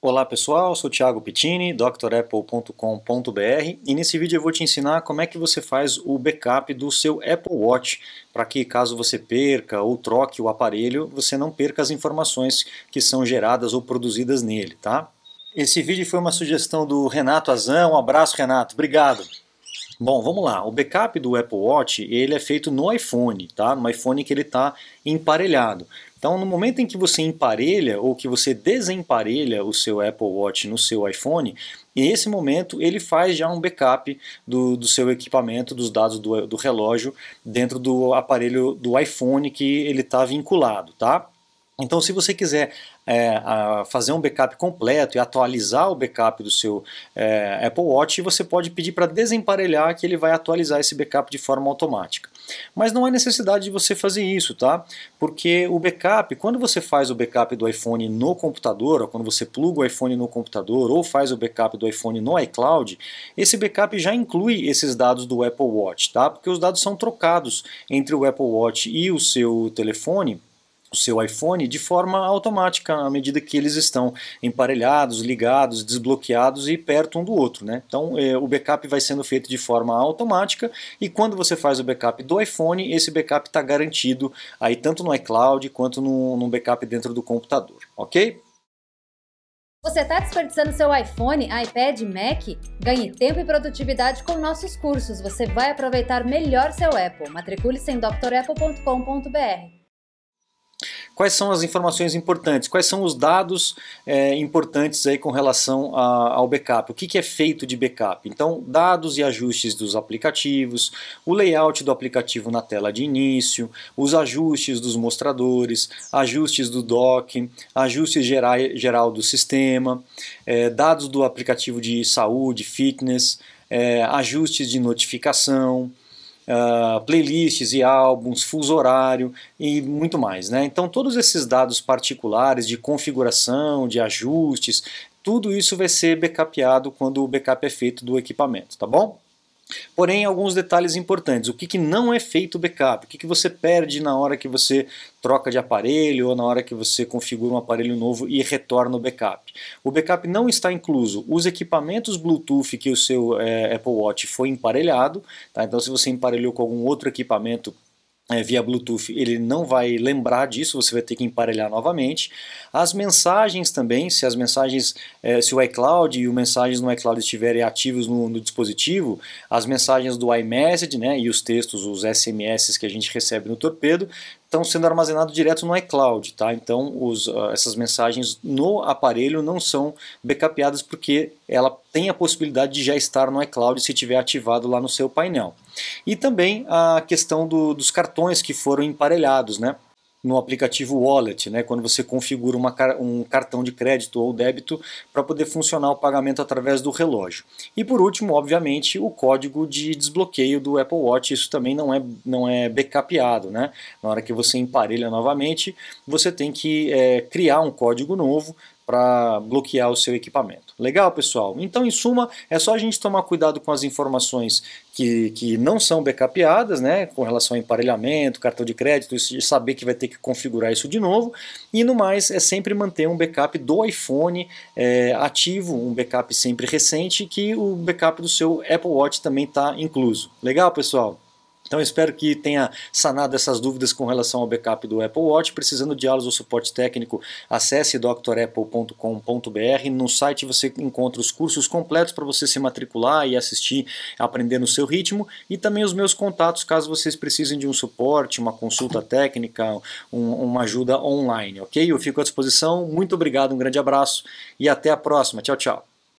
Olá pessoal, sou Thiago Pittini, drapple.com.br e nesse vídeo eu vou te ensinar como é que você faz o backup do seu Apple Watch para que caso você perca ou troque o aparelho, você não perca as informações que são geradas ou produzidas nele, tá? Esse vídeo foi uma sugestão do Renato Azão, um abraço Renato, obrigado! Bom, vamos lá. O backup do Apple Watch ele é feito no iPhone, tá? No iPhone que ele está emparelhado. Então, no momento em que você emparelha ou que você desemparelha o seu Apple Watch no seu iPhone, nesse momento ele faz já um backup do, do seu equipamento, dos dados do, do relógio dentro do aparelho do iPhone que ele está vinculado, tá? Então, se você quiser é, fazer um backup completo e atualizar o backup do seu é, Apple Watch, você pode pedir para desemparelhar que ele vai atualizar esse backup de forma automática. Mas não há necessidade de você fazer isso, tá? Porque o backup, quando você faz o backup do iPhone no computador, ou quando você pluga o iPhone no computador, ou faz o backup do iPhone no iCloud, esse backup já inclui esses dados do Apple Watch, tá? Porque os dados são trocados entre o Apple Watch e o seu telefone o seu iPhone de forma automática à medida que eles estão emparelhados, ligados, desbloqueados e perto um do outro. Né? Então é, o backup vai sendo feito de forma automática e quando você faz o backup do iPhone, esse backup está garantido aí tanto no iCloud quanto no, no backup dentro do computador, ok? Você está desperdiçando seu iPhone, iPad, Mac? Ganhe tempo e produtividade com nossos cursos. Você vai aproveitar melhor seu Apple. Matricule-se em drapple.com.br quais são as informações importantes, quais são os dados é, importantes aí com relação a, ao backup, o que, que é feito de backup. Então, dados e ajustes dos aplicativos, o layout do aplicativo na tela de início, os ajustes dos mostradores, ajustes do dock, ajustes geral geral do sistema, é, dados do aplicativo de saúde, fitness, é, ajustes de notificação, uh, playlists e álbuns, fuso horário e muito mais. Né? Então, todos esses dados particulares de configuração, de ajustes, tudo isso vai ser backupeado quando o backup é feito do equipamento, tá bom? Porém, alguns detalhes importantes. O que, que não é feito o backup? O que, que você perde na hora que você troca de aparelho ou na hora que você configura um aparelho novo e retorna o backup? O backup não está incluso. Os equipamentos Bluetooth que o seu é, Apple Watch foi emparelhado, tá? então se você emparelhou com algum outro equipamento é, via Bluetooth, ele não vai lembrar disso, você vai ter que emparelhar novamente. As mensagens também, se as mensagens, é, se o iCloud e o mensagens no iCloud estiverem ativos no, no, dispositivo, as mensagens do iMessage né, e os textos, os SMS que a gente recebe no Torpedo, estão sendo armazenados direto no iCloud, tá? Então os, ah, essas mensagens no aparelho não são backupadas porque ela tem a possibilidade de já estar no iCloud se estiver ativado lá no seu painel. E também a questão do, dos cartões que foram emparelhados, né? no aplicativo Wallet, né, quando você configura uma, um cartão de crédito ou débito para poder funcionar o pagamento através do relógio. E por último, obviamente, o código de desbloqueio do Apple Watch, isso também não é, não é backupado. Né? Na hora que você emparelha novamente, você tem que é, criar um código novo para bloquear o seu equipamento. Legal, pessoal? Então, em suma, é só a gente tomar cuidado com as informações que, que não são backupadas, né, com relação a emparelhamento, cartão de crédito, saber que vai ter que configurar isso de novo. E no mais, é sempre manter um backup do iPhone é, ativo, um backup sempre recente, que o backup do seu Apple Watch também está incluso. Legal, pessoal? Então espero que tenha sanado essas dúvidas com relação ao backup do Apple Watch. Precisando de aulas ou suporte técnico, acesse drapple.com.br. No site você encontra os cursos completos para você se matricular e assistir, aprender no seu ritmo. E também os meus contatos caso vocês precisem de um suporte, uma consulta técnica, um, uma ajuda online, ok? Eu fico à disposição. Muito obrigado, um grande abraço e até a próxima. Tchau, tchau.